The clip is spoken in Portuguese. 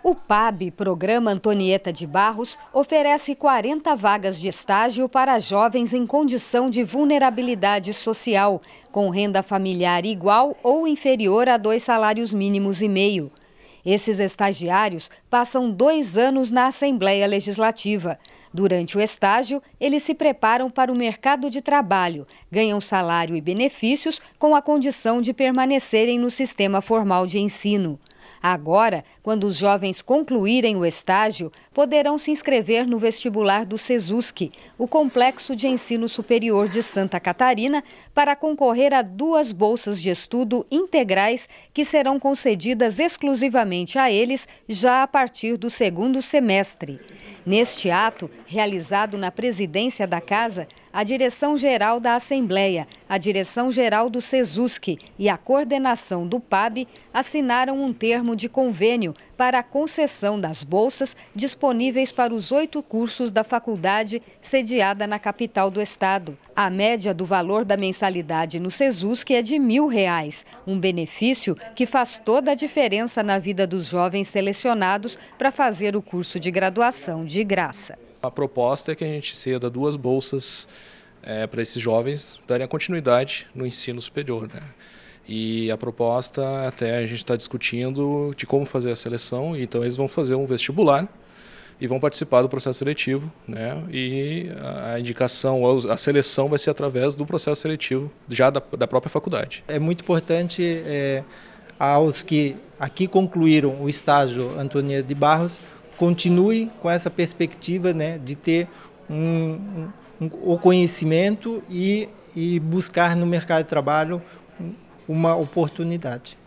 O PAB, Programa Antonieta de Barros, oferece 40 vagas de estágio para jovens em condição de vulnerabilidade social, com renda familiar igual ou inferior a dois salários mínimos e meio. Esses estagiários passam dois anos na Assembleia Legislativa. Durante o estágio, eles se preparam para o mercado de trabalho, ganham salário e benefícios com a condição de permanecerem no sistema formal de ensino. Agora, quando os jovens concluírem o estágio, poderão se inscrever no vestibular do SESUSC, o Complexo de Ensino Superior de Santa Catarina, para concorrer a duas bolsas de estudo integrais que serão concedidas exclusivamente a eles já a partir do segundo semestre. Neste ato, realizado na presidência da Casa, a direção-geral da Assembleia, a direção-geral do SESUSC e a coordenação do PAB assinaram um termo de convênio para a concessão das bolsas disponíveis para os oito cursos da faculdade sediada na capital do Estado a média do valor da mensalidade no SESUS, que é de mil reais, um benefício que faz toda a diferença na vida dos jovens selecionados para fazer o curso de graduação de graça. A proposta é que a gente ceda duas bolsas é, para esses jovens darem a continuidade no ensino superior. Né? E a proposta, até a gente está discutindo de como fazer a seleção, então eles vão fazer um vestibular e vão participar do processo seletivo, né? E a indicação, a seleção vai ser através do processo seletivo já da, da própria faculdade. É muito importante é, aos que aqui concluíram o estágio Antônia de Barros continue com essa perspectiva, né, de ter um, um, o conhecimento e, e buscar no mercado de trabalho uma oportunidade.